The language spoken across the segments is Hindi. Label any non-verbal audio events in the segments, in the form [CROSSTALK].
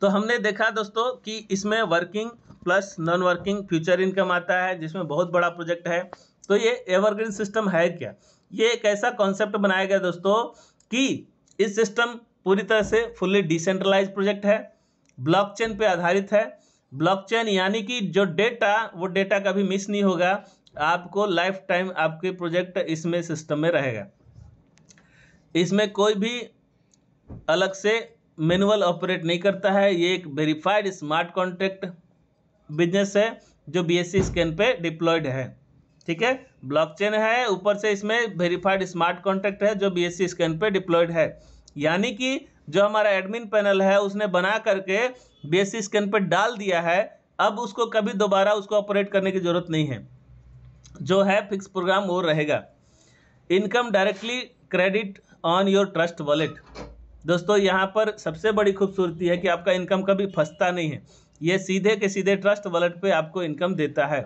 तो हमने देखा दोस्तों कि इसमें working plus non working future income आता है जिसमें बहुत बड़ा प्रोजेक्ट है तो ये एवरग्रीन सिस्टम है क्या ये एक ऐसा कॉन्सेप्ट बनाया गया दोस्तों कि इस सिस्टम पूरी तरह से फुल्ली डिसेंट्रलाइज प्रोजेक्ट है ब्लॉकचेन पे आधारित है ब्लॉकचेन यानी कि जो डेटा वो डेटा कभी मिस नहीं होगा आपको लाइफ टाइम आपके प्रोजेक्ट इसमें सिस्टम में रहेगा इसमें कोई भी अलग से मैनुअल ऑपरेट नहीं करता है ये एक वेरीफाइड स्मार्ट कॉन्ट्रैक्ट बिजनेस है जो बीएससी स्कैन पे डिप्लॉयड है ठीक है ब्लॉकचेन है ऊपर से इसमें वेरीफाइड स्मार्ट कॉन्ट्रैक्ट है जो बीएससी स्कैन पे डिप्लॉयड है यानी कि जो हमारा एडमिन पैनल है उसने बना करके बीएससी स्कैन पर डाल दिया है अब उसको कभी दोबारा उसको ऑपरेट करने की ज़रूरत नहीं है जो है फिक्स प्रोग्राम वो रहेगा income directly credit on your trust wallet दोस्तों यहाँ पर सबसे बड़ी खूबसूरती है कि आपका इनकम कभी फंसता नहीं है ये सीधे के सीधे ट्रस्ट वॉलेट पे आपको इनकम देता है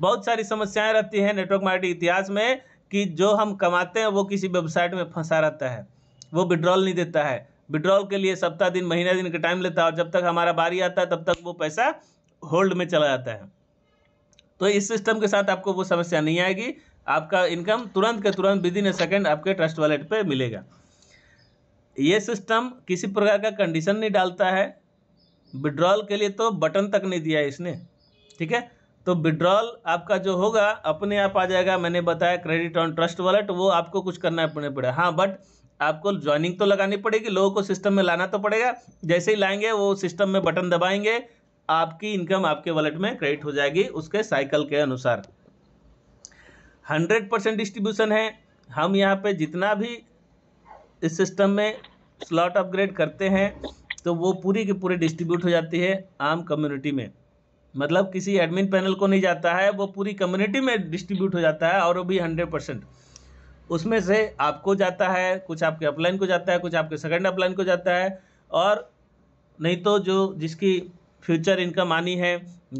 बहुत सारी समस्याएं रहती हैं नेटवर्क मार्केटिंग इतिहास में कि जो हम कमाते हैं वो किसी वेबसाइट में फंसा रहता है वो विड्रॉल नहीं देता है विड्रॉल के लिए सप्ताह दिन महीना दिन का टाइम लेता है और जब तक हमारा बारी आता है तब तक वो पैसा होल्ड में चला जाता है तो इस सिस्टम के साथ आपको वो समस्या नहीं आएगी आपका इनकम तुरंत के तुरंत विद इन ए सेकेंड आपके ट्रस्ट वॉलेट पर मिलेगा ये सिस्टम किसी प्रकार का कंडीशन नहीं डालता है विड्रॉल के लिए तो बटन तक नहीं दिया है इसने ठीक है तो विड्रॉल आपका जो होगा अपने आप आ जाएगा मैंने बताया क्रेडिट ऑन ट्रस्ट वॉलेट वो आपको कुछ करना पड़ेगा हाँ बट आपको ज्वाइनिंग तो लगानी पड़ेगी लोगों को सिस्टम में लाना तो पड़ेगा जैसे ही लाएंगे वो सिस्टम में बटन दबाएंगे आपकी इनकम आपके वॉलेट में क्रेडिट हो जाएगी उसके साइकिल के अनुसार हंड्रेड परसेंट डिस्ट्रीब्यूशन है हम यहाँ पे जितना भी इस सिस्टम में स्लॉट अपग्रेड करते हैं तो वो पूरी की पूरी डिस्ट्रीब्यूट हो जाती है आम कम्युनिटी में मतलब किसी एडमिन पैनल को नहीं जाता है वो पूरी कम्युनिटी में डिस्ट्रीब्यूट हो जाता है और वो भी हंड्रेड परसेंट उसमें से आपको जाता है कुछ आपके अपलाइन को जाता है कुछ आपके सेकंड अपलाइन को जाता है और नहीं तो जो जिसकी फ्यूचर इनकम आनी है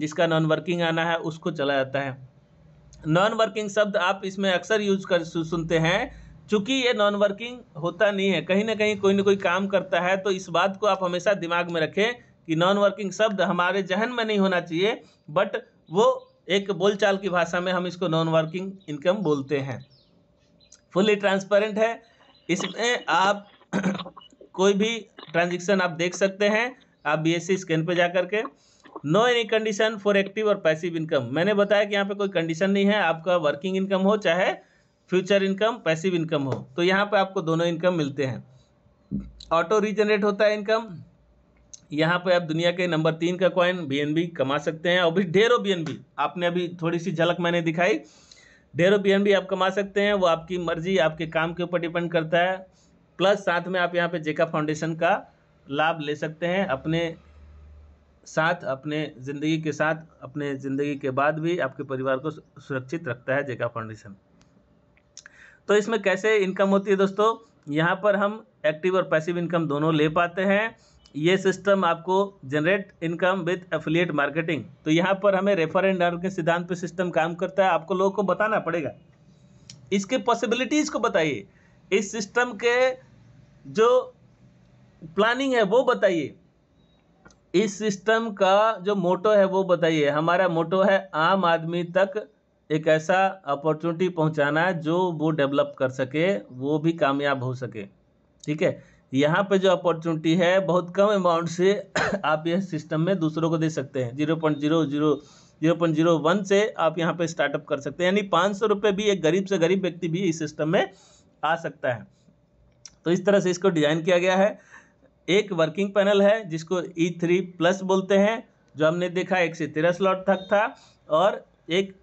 जिसका नॉन वर्किंग आना है उसको चला जाता है नॉन वर्किंग शब्द आप इसमें अक्सर यूज कर सुनते हैं चूंकि ये नॉन वर्किंग होता नहीं है कहीं ना कहीं कोई ना कोई काम करता है तो इस बात को आप हमेशा दिमाग में रखें कि नॉन वर्किंग शब्द हमारे जहन में नहीं होना चाहिए बट वो एक बोलचाल की भाषा में हम इसको नॉन वर्किंग इनकम बोलते हैं फुली ट्रांसपेरेंट है इसमें आप [COUGHS] कोई भी ट्रांजेक्शन आप देख सकते हैं आप बी एस सी स्कैन पर जा करके no any condition for active और पैसिव इनकम मैंने बताया कि यहाँ पे कोई कंडीशन नहीं है आपका वर्किंग इनकम हो चाहे फ्यूचर इनकम पैसिव इनकम हो तो यहाँ पे आपको दोनों इनकम मिलते हैं ऑटो रीजनरेट होता है इनकम यहाँ पे आप दुनिया के नंबर तीन का कॉइन बी कमा सकते हैं और भी ढेरों बी आपने अभी थोड़ी सी झलक मैंने दिखाई ढेरों बी आप कमा सकते हैं वो आपकी मर्जी आपके काम के ऊपर डिपेंड करता है प्लस साथ में आप यहाँ पे जेका फाउंडेशन का लाभ ले सकते हैं अपने साथ अपने ज़िंदगी के साथ अपने ज़िंदगी के बाद भी आपके परिवार को सुरक्षित रखता है जेका फाउंडेशन तो इसमें कैसे इनकम होती है दोस्तों यहाँ पर हम एक्टिव और पैसिव इनकम दोनों ले पाते हैं ये सिस्टम आपको generate income with affiliate marketing तो यहाँ पर हमें रेफर एंड के सिद्धांत पर सिस्टम काम करता है आपको लोगों को बताना पड़ेगा इसके पॉसिबिलिटीज़ को बताइए इस सिस्टम के जो प्लानिंग है वो बताइए इस सिस्टम का जो मोटो है वो बताइए हमारा मोटो है आम आदमी तक एक ऐसा अपॉर्चुनिटी पहुंचाना जो वो डेवलप कर सके वो भी कामयाब हो सके ठीक है यहाँ पे जो अपॉर्चुनिटी है बहुत कम अमाउंट से [CLEARS THROAT] आप यह सिस्टम में दूसरों को दे सकते हैं zero point zero zero zero point zero one से आप यहाँ पे स्टार्टअप कर सकते हैं यानी पाँच सौ रुपये भी एक गरीब से गरीब व्यक्ति भी इस सिस्टम में आ सकता है तो इस तरह से इसको डिज़ाइन किया गया है एक वर्किंग पैनल है जिसको ई थ्री प्लस बोलते हैं जो हमने देखा एक से तेरह स्लॉट तक था और एक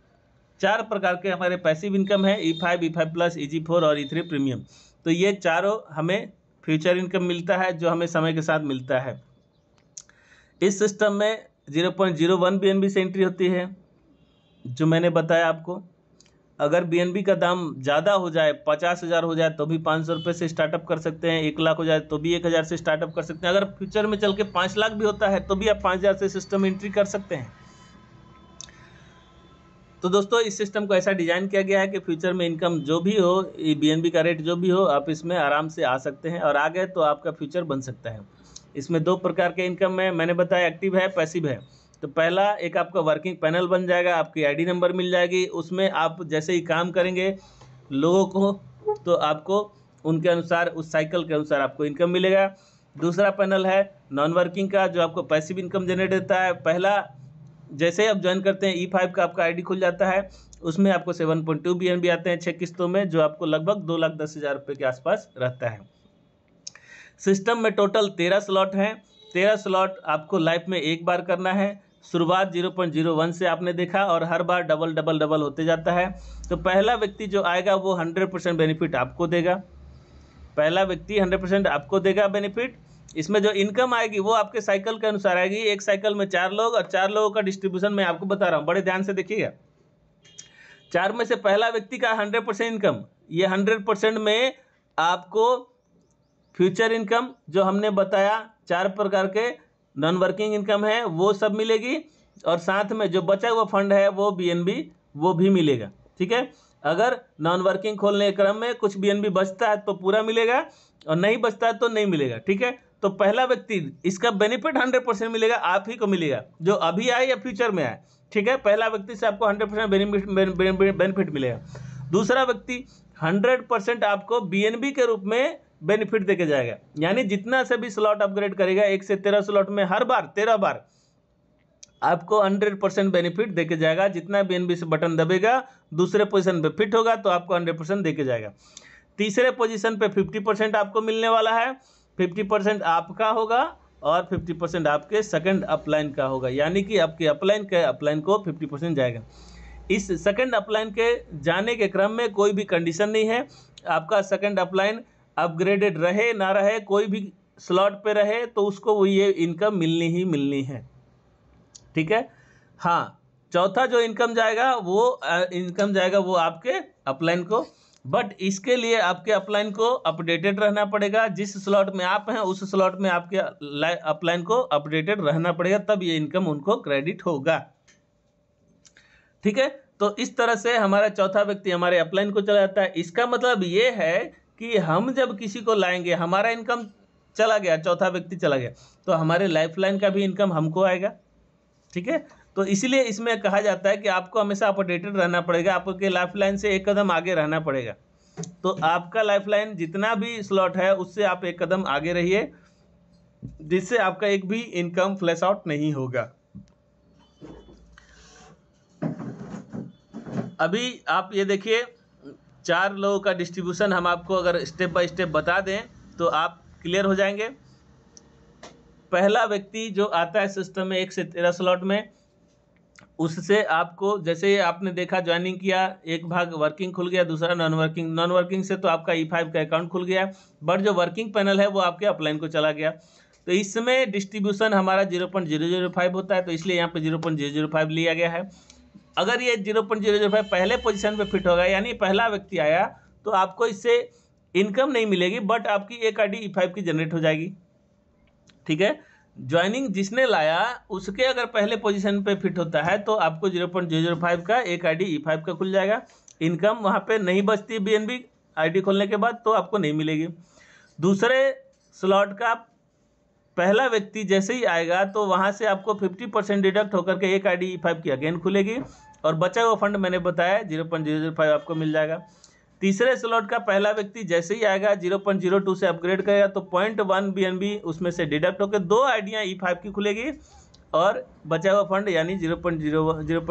चार प्रकार के हमारे पैसिव इनकम है E five E five plus E G four और ई थ्री प्रीमियम तो ये चारों हमें फ्यूचर इनकम मिलता है जो हमें समय के साथ मिलता है इस सिस्टम में zero point zero one B N B से एंट्री होती है जो मैंने बताया आपको अगर बी का दाम ज़्यादा हो जाए पचास हज़ार हो जाए तो भी पाँच सौ रुपये से स्टार्टअप कर सकते हैं एक लाख हो जाए तो भी एक हज़ार से स्टार्टअप कर सकते हैं अगर फ्यूचर में चल के पाँच लाख भी होता है तो भी आप पाँच हज़ार से सिस्टम एंट्री कर सकते हैं तो दोस्तों इस सिस्टम को ऐसा डिज़ाइन किया गया है कि फ्यूचर में इनकम जो भी हो बीएनबी का रेट जो भी हो आप इसमें आराम से आ सकते हैं और आ गए तो आपका फ्यूचर बन सकता है इसमें दो प्रकार के इनकम है मैंने बताया एक्टिव है पैसिव है तो पहला एक आपका वर्किंग पैनल बन जाएगा आपकी आईडी नंबर मिल जाएगी उसमें आप जैसे ही काम करेंगे लोगों को तो आपको उनके अनुसार उस साइकिल के अनुसार आपको इनकम मिलेगा दूसरा पैनल है नॉन वर्किंग का जो आपको पैसिव इनकम जनरेट देता है पहला जैसे आप ज्वाइन करते हैं ई e फाइव का आपका आईडी खुल जाता है उसमें आपको सेवन पॉइंट टू बी आते हैं छः किस्तों में जो आपको लगभग दो लाख दस हज़ार रुपये के आसपास रहता है सिस्टम में टोटल तेरह स्लॉट हैं तेरह स्लॉट आपको लाइफ में एक बार करना है शुरुआत जीरो जीरो पॉइंट वन से आपने देखा और हर बार डबल डबल डबल होते जाता है तो पहला व्यक्ति जो आएगा वो हंड्रेड परसेंट बेनिफिट आपको देगा पहला व्यक्ति हंड्रेड परसेंट आपको देगा बेनिफिट इसमें जो इनकम आएगी वो आपके साइकिल के अनुसार आएगी एक साइकिल में चार लोग और चार लोगों का डिस्ट्रीब्यूशन मैं आपको बता रहा हूँ बड़े ध्यान से देखिएगा चार में से पहला व्यक्ति का हंड्रेड परसेंट इनकम ये हंड्रेड परसेंट में आपको फ्यूचर इनकम जो हमने बताया चार प्रकार के नॉन वर्किंग इनकम है वो सब मिलेगी और साथ में जो बचा हुआ फंड है वो बी वो भी मिलेगा ठीक है अगर नॉन वर्किंग खोलने के क्रम में कुछ बी बचता है तो पूरा मिलेगा और नहीं बचता है तो नहीं मिलेगा ठीक है तो पहला व्यक्ति इसका बेनिफिट हंड्रेड परसेंट मिलेगा आप ही को मिलेगा जो अभी आए या फ्यूचर में आए ठीक है पहला व्यक्ति से आपको हंड्रेड परसेंट बेनिफिट मिलेगा दूसरा व्यक्ति हंड्रेड परसेंट आपको बी के रूप में बेनिफिट देके जाएगा यानी जितना से भी स्लॉट अपग्रेड करेगा एक से तेरह स्लॉट में हर बार तेरह बार आपको हंड्रेड परसेंट बेनिफिट देके जाएगा जितना बी से बटन दबेगा दूसरे पोजिशन पर फिट होगा तो आपको हंड्रेड परसेंट देके जाएगा तीसरे पोजिशन पर फिफ्टी परसेंट आपको मिलने वाला है फिफ्टी परसेंट आपका होगा और फिफ्टी परसेंट आपके सेकंड अपलाइन का होगा यानी कि आपके अपलाइन के अपलाइन को फिफ्टी परसेंट जाएगा इस सेकंड अपलाइन के जाने के क्रम में कोई भी कंडीशन नहीं है आपका सेकंड अपलाइन अपग्रेडेड रहे ना रहे कोई भी स्लॉट पे रहे तो उसको वो ये इनकम मिलनी ही मिलनी है ठीक है हाँ चौथा जो इनकम जाएगा वो इनकम जाएगा वो आपके अपलाइन को बट इसके लिए आपके अपलाइन को अपडेटेड रहना पड़ेगा जिस स्लॉट में आप हैं उस स्लॉट में आपके अपलाइन को अपडेटेड रहना पड़ेगा तब ये इनकम उनको क्रेडिट होगा ठीक है तो इस तरह से हमारा चौथा व्यक्ति हमारे अपलाइन को चला जाता है इसका मतलब ये है कि हम जब किसी को लाएंगे हमारा इनकम चला गया चौथा व्यक्ति चला गया तो हमारे लाइन का भी इनकम हमको आएगा ठीक है तो इसलिए इसमें कहा जाता है कि आपको हमेशा अपडेटेड रहना पड़ेगा आपके लाइफ लाइन से एक कदम आगे रहना पड़ेगा तो आपका लाइफ लाइन जितना भी स्लॉट है उससे आप एक कदम आगे रहिए जिससे आपका एक भी इनकम फ्लैश आउट नहीं होगा अभी आप ये देखिए चार लोगों का डिस्ट्रीब्यूशन हम आपको अगर स्टेप बाय स्टेप बता दें तो आप क्लियर हो जाएंगे पहला व्यक्ति जो आता है सिस्टम में एक से तेरह स्लॉट में उससे आपको जैसे आपने देखा ज्वाइनिंग किया एक भाग वर्किंग खुल गया दूसरा नॉन वर्किंग नॉन वर्किंग से तो आपका ई e फाइव का अकाउंट खुल गया बट जो वर्किंग पैनल है वो आपके अपलाइन को चला गया तो इसमें डिस्ट्रीब्यूशन हमारा zero point zero zero five होता है तो इसलिए यहाँ पे zero point zero zero five लिया गया है अगर ये zero point zero zero five पहले पोजिशन पर फिट होगा यानी पहला व्यक्ति आया तो आपको इससे इनकम नहीं मिलेगी बट आपकी एक आई डी ई फाइव की जनरेट हो जाएगी ठीक है ज्वाइनिंग जिसने लाया उसके अगर पहले पोजीशन पे फिट होता है तो आपको zero point zero zero five का एक आईडी ई फाइव का खुल जाएगा इनकम वहाँ पे नहीं बचती बीएनबी आईडी खोलने के बाद तो आपको नहीं मिलेगी दूसरे स्लॉट का पहला व्यक्ति जैसे ही आएगा तो वहाँ से आपको फिफ्टी परसेंट डिडक्ट होकर के एक आई डी फाइव की अगेन खुलेगी और बचा हुआ फंड मैंने बताया zero point zero zero five आपको मिल जाएगा तीसरे स्लॉट का पहला व्यक्ति जैसे ही आएगा 0.02 से अपग्रेड करेगा तो पॉइंट वन बी उसमें से डिडक्ट होकर दो आइडिया ई फाइव की खुलेगी और बचा हुआ फंड यानी जीरो पॉइंट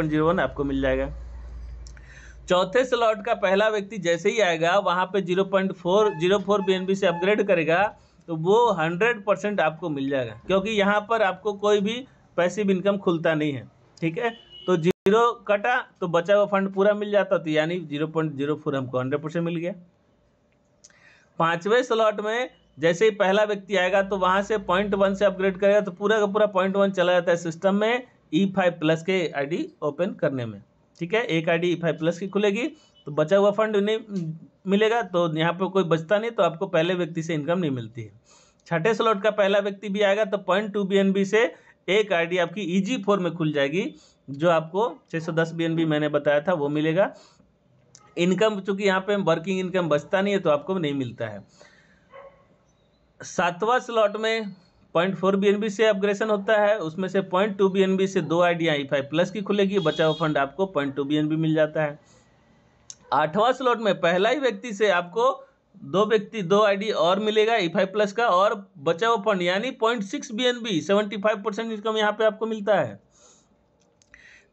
जीरो वन आपको मिल जाएगा चौथे स्लॉट का पहला व्यक्ति जैसे ही आएगा वहाँ पे zero point four zero four B से अपग्रेड करेगा तो वो हंड्रेड परसेंट आपको मिल जाएगा क्योंकि यहाँ पर आपको कोई भी पैसिव इनकम खुलता नहीं है ठीक है तो जीरो कटा तो बचा हुआ फंड पूरा मिल जाता तो यानी जीरो पॉइंट जीरो फोर हमको हंड्रेड परसेंट मिल गया पांचवे स्लॉट में जैसे ही पहला व्यक्ति आएगा तो वहां से पॉइंट वन से अपग्रेड करेगा तो पूरा का पूरा पॉइंट वन चला जाता है सिस्टम में ई फाइव प्लस के आईडी ओपन करने में ठीक है एक आईडी ई फाइव प्लस की खुलेगी तो बचा हुआ फंड नहीं मिलेगा तो यहाँ पर कोई बचता नहीं तो आपको पहले व्यक्ति से इनकम नहीं मिलती है छठे स्लॉट का पहला व्यक्ति भी आएगा तो पॉइंट टू बी से एक आईडी आपकी ईजी e फोर में खुल जाएगी जो आपको 610 बीएनबी मैंने बताया था वो मिलेगा इनकम चूंकि यहाँ पे वर्किंग इनकम बचता नहीं है तो आपको नहीं मिलता है सातवां स्लॉट में पॉइंट फोर बी से अपग्रेशन होता है उसमें से पॉइंट टू बी से दो आईडिया ई फाइव प्लस की खुलेगी बचा हुआ फंड आपको पॉइंट टू बी मिल जाता है आठवां स्लॉट में पहला ही व्यक्ति से आपको दो व्यक्ति दो आईडी और मिलेगा ई फाइव प्लस का और बचा हुआ फंड यानी point six B N B seventy five percent income यहाँ पे आपको मिलता है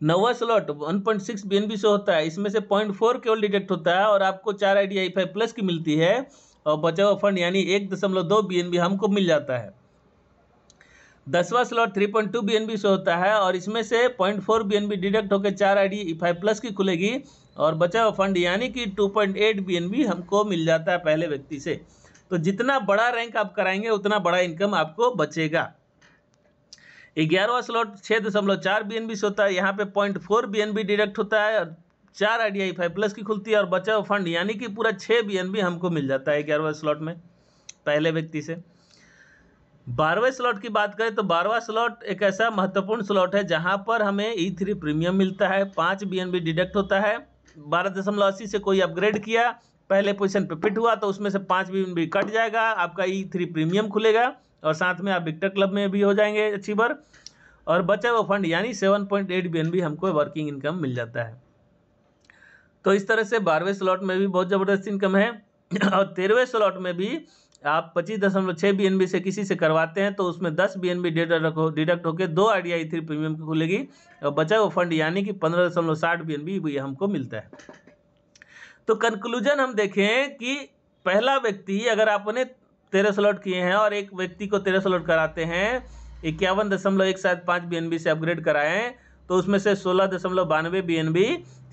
नवा slot one point six B N B से होता है इसमें से पॉइंट फोर केवल डिटेक्ट होता है और आपको चार I D I five plus की मिलती है और बचा हुआ फंड यानी एक दशमलव दो बी एन बी हमको मिल जाता है दसवा slot three point two B N B से होता है और इसमें से point four B N B deduct होकर चार आई डी फाइव प्लस की खुलेगी और बचा हुआ फंड यानी कि 2.8 बीएनबी हमको मिल जाता है पहले व्यक्ति से तो जितना बड़ा रैंक आप कराएंगे उतना बड़ा इनकम आपको बचेगा ग्यारहवा स्लॉट छः दशमलव चार बी एन बी से होता है यहाँ पे point four B N B deduct होता है और चार I D I five plus की खुलती है और बचा हुआ फंड यानी कि पूरा छः बी एन बी हमको मिल जाता है ग्यारहवा स्लॉट में पहले व्यक्ति से बारहवें स्लॉट की बात करें तो बारहवा स्लॉट एक ऐसा महत्वपूर्ण स्लॉट है जहाँ पर हमें ई थ्री प्रीमियम मिलता है पाँच बी एन बी डिडक्ट होता है बारह दशमलव अस्सी से कोई अपग्रेड किया पहले पोजीशन पे फिट हुआ तो उसमें से पाँच भी, भी कट जाएगा आपका ई थ्री प्रीमियम खुलेगा और साथ में आप विक्टर क्लब में भी हो जाएंगे अचीवर और बचा हुआ फंड यानी seven point eight B N B हमको वर्किंग इनकम मिल जाता है तो इस तरह से बारहवें स्लॉट में भी बहुत ज़बरदस्त इनकम है और तेरहवें स्लॉट में भी आप पच्चीस दशमलव छः बी एन बी से किसी से करवाते हैं तो उसमें दस बी एन बी डिडक्ट होकर दो R D I three premium की खुलेगी और बचा हुआ फंड यानी कि पंद्रह दशमलव साठ बी एन बी भी हमको मिलता है तो कंक्लूजन हम देखें कि पहला व्यक्ति अगर आपने तेरह स्लॉट किए हैं और एक व्यक्ति को तेरह स्लॉट कराते हैं इक्यावन दशमलव एक सात पाँच बी एन बी से अपग्रेड कराएं तो उसमें से सोलह दशमलव बानवे बी एन बी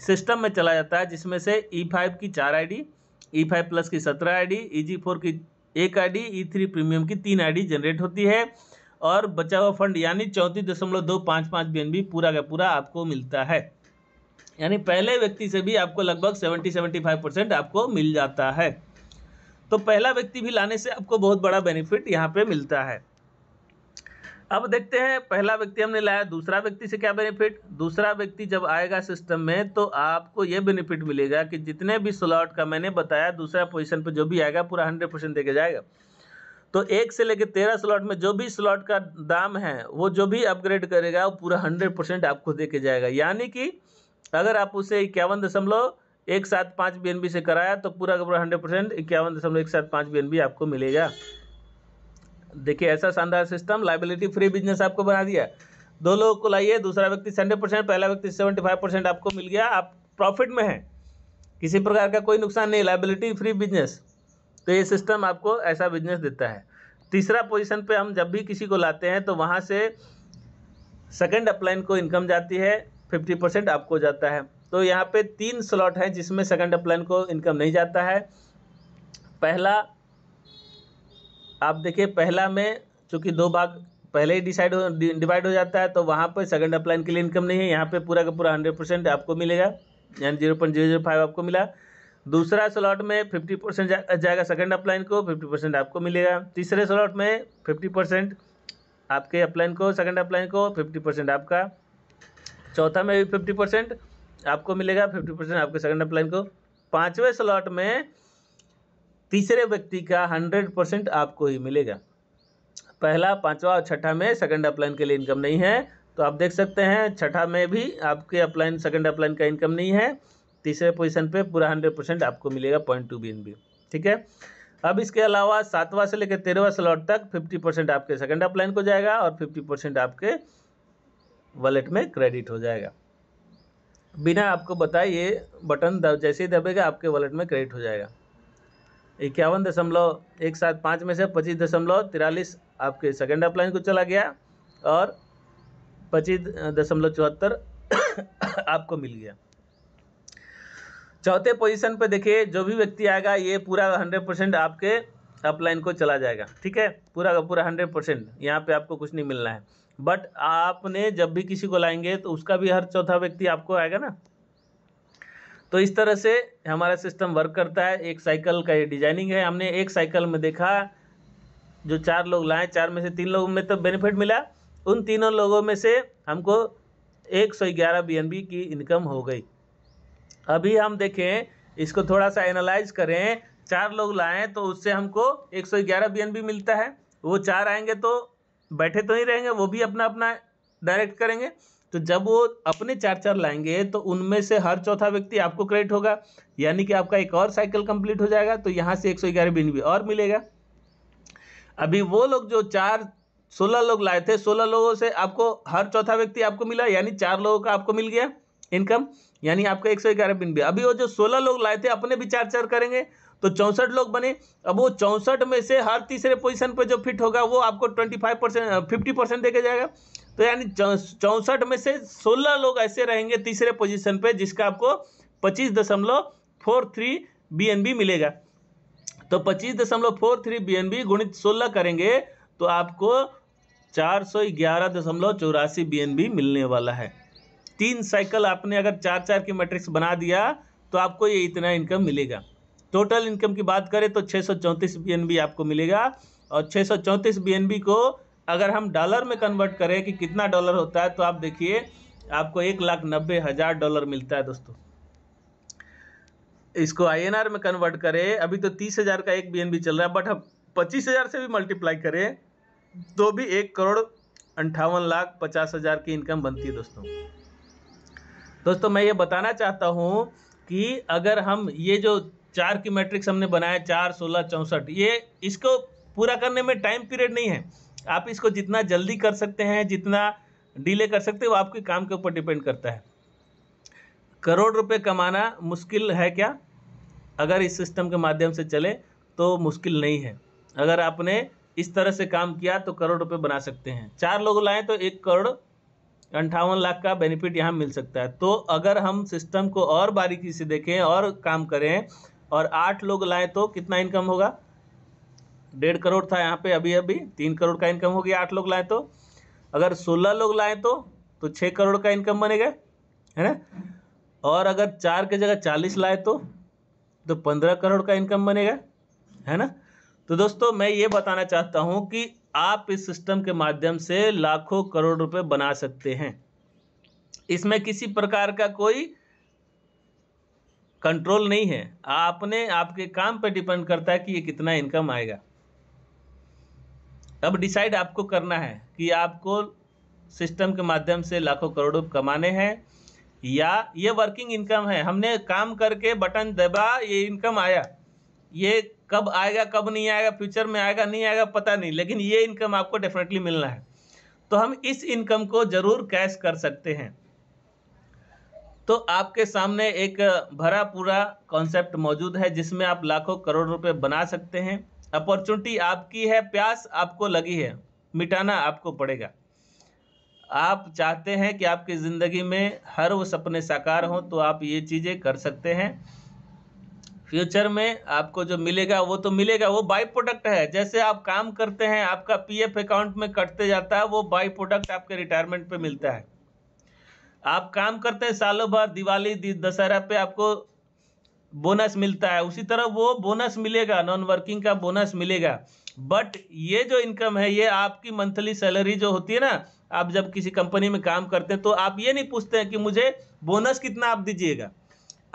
सिस्टम में चला जाता है जिसमें से ई e फाइव की चार I D E five plus की सत्रह I D E G four की एक I D E three premium की तीन आई जनरेट होती है और बचा हुआ फंड यानी चौंतीस दशमलव दो पाँच पाँच बी पूरा का पूरा आपको मिलता है यानी पहले व्यक्ति से भी आपको लगभग सेवेंटी सेवेंटी फाइव परसेंट आपको मिल जाता है तो पहला व्यक्ति भी लाने से आपको बहुत बड़ा बेनिफिट यहाँ पे मिलता है अब देखते हैं पहला व्यक्ति हमने लाया दूसरा व्यक्ति से क्या बेनिफिट दूसरा व्यक्ति जब आएगा सिस्टम में तो आपको ये बेनिफिट मिलेगा कि जितने भी स्लॉट का मैंने बताया दूसरा पोजीशन पे जो भी आएगा पूरा हंड्रेड परसेंट देके जाएगा तो एक से लेकर तेरह स्लॉट में जो भी स्लॉट का दाम है वो जो भी अपग्रेड करेगा वो पूरा हंड्रेड परसेंट आपको दे के जाएगा यानी कि अगर आप उसे इक्यावन दशमलव एक सात पाँच बी से कराया तो पूरा का पूरा हंड्रेड परसेंट इक्यावन दशमलव एक सात पाँच बी आपको मिलेगा देखिए ऐसा शानदार सिस्टम लाइबिलिटी फ्री बिजनेस आपको बना दिया दो लोगों को लाइए दूसरा व्यक्ति हंड्रेड परसेंट पहला व्यक्ति सेवेंटी फाइव परसेंट आपको मिल गया आप प्रॉफिट में हैं किसी प्रकार का कोई नुकसान नहीं लाइबिलिटी फ्री बिजनेस तो ये सिस्टम आपको ऐसा बिजनेस देता है तीसरा पोजिशन पर हम जब भी किसी को लाते हैं तो वहाँ से सेकेंड अपलाइन को इनकम जाती है फिफ्टी परसेंट आपको जाता है तो यहाँ पे तीन स्लॉट हैं जिसमें सेकंड अपलाइन को इनकम नहीं जाता है पहला आप देखिए पहला में चूँकि दो भाग पहले ही डिसाइड डिवाइड हो जाता है तो वहाँ पर सेकंड अपलाइन के लिए इनकम नहीं है यहाँ पे पूरा का पूरा हंड्रेड परसेंट आपको मिलेगा यानी zero point zero zero five आपको मिला दूसरा स्लॉट में फिफ्टी परसेंट जा, जाएगा सेकंड अपलाइन को फिफ्टी परसेंट आपको मिलेगा तीसरे स्लॉट में फिफ्टी परसेंट आपके अपलाइन को सेकंड अपलाइन को फिफ्टी परसेंट आपका चौथा में भी फिफ्टी परसेंट आपको मिलेगा फिफ्टी परसेंट आपके सेकेंड अपलाइन को पाँचवें स्लॉट में तीसरे व्यक्ति का हंड्रेड परसेंट आपको ही मिलेगा पहला पांचवा और छठा में सेकंड अपलाइन के लिए इनकम नहीं है तो आप देख सकते हैं छठा में भी आपके अपलाइन सेकंड अपलाइन का इनकम नहीं है तीसरे पोजीशन पे पूरा हंड्रेड परसेंट आपको मिलेगा पॉइंट टू बी ठीक है अब इसके अलावा सातवां से लेकर तेरहवा स्लॉट तक फिफ्टी परसेंट आपके सेकेंड अपलाइन को जाएगा और फिफ्टी परसेंट आपके वॉलेट में क्रेडिट हो जाएगा बिना आपको बताए ये बटन जैसे ही दबेगा आपके वॉलेट में क्रेडिट हो जाएगा इक्यावन दशमलव एक सात पाँच में से पच्चीस दशमलव तिरालीस आपके सेकेंड अपलाइन को चला गया और पच्चीस दशमलव चौहत्तर [COUGHS] आपको मिल गया चौथे पोजीशन पे देखिए जो भी व्यक्ति आएगा ये पूरा हंड्रेड परसेंट आपके अपलाइन को चला जाएगा ठीक है पूरा का पूरा हंड्रेड परसेंट यहाँ पर आपको कुछ नहीं मिलना है बट आपने जब भी किसी को लाएंगे तो उसका भी हर चौथा व्यक्ति आपको आएगा ना तो इस तरह से हमारा सिस्टम वर्क करता है एक साइकिल का ये डिजाइनिंग है हमने एक साइकिल में देखा जो चार लोग लाए चार में से तीन लोगों में तो बेनिफिट मिला उन तीनों लोगों में से हमको एक सौ ग्यारह बी की इनकम हो गई अभी हम देखें इसको थोड़ा सा एनालाइज करें चार लोग लाएँ तो उससे हमको एक सौ ग्यारह बी मिलता है वो चार आएंगे तो बैठे तो ही रहेंगे वो भी अपना अपना डायरेक्ट करेंगे तो जब वो अपने चार चार लाएंगे तो उनमें से हर चौथा व्यक्ति आपको क्रेडिट होगा यानी कि आपका एक और साइकिल कंप्लीट हो जाएगा तो यहाँ से एक सौ ग्यारह बिन भी और मिलेगा अभी वो लोग जो चार सोलह लोग लाए थे सोलह लोगों से आपको हर चौथा व्यक्ति आपको मिला यानी चार लोगों का आपको मिल गया इनकम यानी आपका एक सौ ग्यारह बिन भी अभी वो जो सोलह लोग लाए थे अपने भी चार चार करेंगे तो चौंसठ लोग बने अब वो चौंसठ में से हर तीसरे पोजीशन पर जो फिट होगा वो आपको twenty five percent fifty percent देके जाएगा तो यानी चौंसठ में से सोलह लोग ऐसे रहेंगे तीसरे पोजीशन पे जिसका आपको पच्चीस दशमलव four three B N B मिलेगा तो पच्चीस दशमलव four three B N B गुणित सोलह करेंगे तो आपको चार सौ ग्यारह दशमलव चौरासी बी एन बी मिलने वाला है तीन साइकिल आपने अगर चार चार की मैट्रिक्स बना दिया तो आपको ये इतना इनकम मिलेगा टोटल इनकम की बात करें तो छः सौ चौंतीस बी एन बी आपको मिलेगा और छः सौ चौंतीस बी एन बी को अगर हम डॉलर में कन्वर्ट करें कि कितना डॉलर होता है तो आप देखिए आपको एक लाख नब्बे हज़ार डॉलर मिलता है दोस्तों इसको आईएनआर में कन्वर्ट करें अभी तो तीस हज़ार का एक बीएनबी चल रहा है बट हम पच्चीस हज़ार से भी मल्टीप्लाई करें तो भी एक करोड़ अंठावन लाख पचास हज़ार की इनकम बनती है दोस्तों दोस्तों मैं ये बताना चाहता हूँ कि अगर हम ये जो चार की मैट्रिक्स हमने बनाया चार सोलह चौंसठ ये इसको पूरा करने में टाइम पीरियड नहीं है आप इसको जितना जल्दी कर सकते हैं जितना डिले कर सकते हैं वो आपके काम के ऊपर डिपेंड करता है करोड़ रुपए कमाना मुश्किल है क्या अगर इस सिस्टम के माध्यम से चले तो मुश्किल नहीं है अगर आपने इस तरह से काम किया तो करोड़ रुपए बना सकते हैं चार लोग लाएँ तो एक करोड़ अंठावन लाख का बेनिफिट यहाँ मिल सकता है तो अगर हम सिस्टम को और बारीकी से देखें और काम करें और आठ लोग लाएँ तो कितना इनकम होगा डेढ़ करोड़ था यहाँ पे अभी अभी तीन करोड़ का इनकम हो गया आठ लोग लाए तो अगर सोलह लोग लाए तो तो छः करोड़ का इनकम बनेगा है ना और अगर चार की जगह चालीस लाए तो तो पंद्रह करोड़ का इनकम बनेगा है ना तो दोस्तों मैं ये बताना चाहता हूँ कि आप इस सिस्टम के माध्यम से लाखों करोड़ रुपये बना सकते हैं इसमें किसी प्रकार का कोई कंट्रोल नहीं है आपने आपके काम पर डिपेंड करता है कि ये कितना इनकम आएगा अब डिसाइड आपको करना है कि आपको सिस्टम के माध्यम से लाखों करोड़ों कमाने हैं या ये वर्किंग इनकम है हमने काम करके बटन दबा ये इनकम आया ये कब आएगा कब नहीं आएगा फ्यूचर में आएगा नहीं आएगा पता नहीं लेकिन ये इनकम आपको डेफिनेटली मिलना है तो हम इस इनकम को जरूर कैश कर सकते हैं तो आपके सामने एक भरा पूरा कॉन्सेप्ट मौजूद है जिसमें आप लाखों करोड़ रुपए बना सकते हैं अपॉर्चुनिटी आपकी है प्यास आपको लगी है मिटाना आपको पड़ेगा आप चाहते हैं कि आपकी ज़िंदगी में हर वो सपने साकार हों तो आप ये चीज़ें कर सकते हैं फ्यूचर में आपको जो मिलेगा वो तो मिलेगा वो बाई प्रोडक्ट है जैसे आप काम करते हैं आपका पीएफ अकाउंट में कटते जाता है वो बाई प्रोडक्ट आपके रिटायरमेंट पे मिलता है आप काम करते हैं सालों भर दिवाली दशहरा पे आपको बोनस मिलता है उसी तरह वो बोनस मिलेगा नॉन वर्किंग का बोनस मिलेगा बट ये जो इनकम है ये आपकी मंथली सैलरी जो होती है ना आप जब किसी कंपनी में काम करते हैं तो आप ये नहीं पूछते हैं कि मुझे बोनस कितना आप दीजिएगा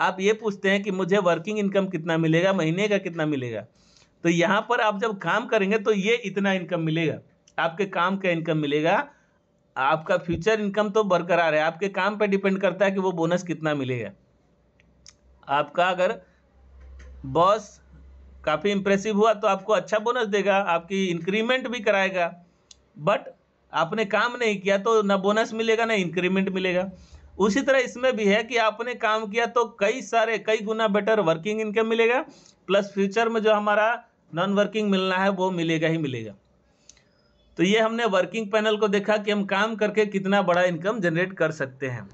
आप ये पूछते हैं कि मुझे वर्किंग इनकम कितना मिलेगा महीने का कितना मिलेगा तो यहाँ पर आप जब काम करेंगे तो ये इतना इनकम मिलेगा आपके काम का इनकम मिलेगा आपका फ्यूचर इनकम तो बरकरार है आपके काम पर डिपेंड करता है कि वो बोनस कितना मिलेगा आपका अगर बॉस काफ़ी इम्प्रेसिव हुआ तो आपको अच्छा बोनस देगा आपकी इंक्रीमेंट भी कराएगा बट आपने काम नहीं किया तो ना बोनस मिलेगा ना इंक्रीमेंट मिलेगा उसी तरह इसमें भी है कि आपने काम किया तो कई सारे कई गुना बेटर वर्किंग इनकम मिलेगा प्लस फ्यूचर में जो हमारा नॉन वर्किंग मिलना है वो मिलेगा ही मिलेगा तो ये हमने वर्किंग पैनल को देखा कि हम काम करके कितना बड़ा इनकम जनरेट कर सकते हैं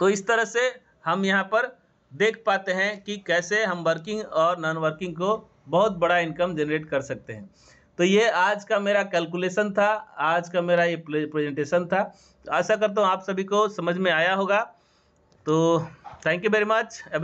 तो इस तरह से हम यहाँ पर देख पाते हैं कि कैसे हम वर्किंग और नॉन वर्किंग को बहुत बड़ा इनकम जनरेट कर सकते हैं तो ये आज का मेरा कैलकुलेशन था आज का मेरा ये प्रेजेंटेशन था आशा करता हूँ आप सभी को समझ में आया होगा तो थैंक यू वेरी मच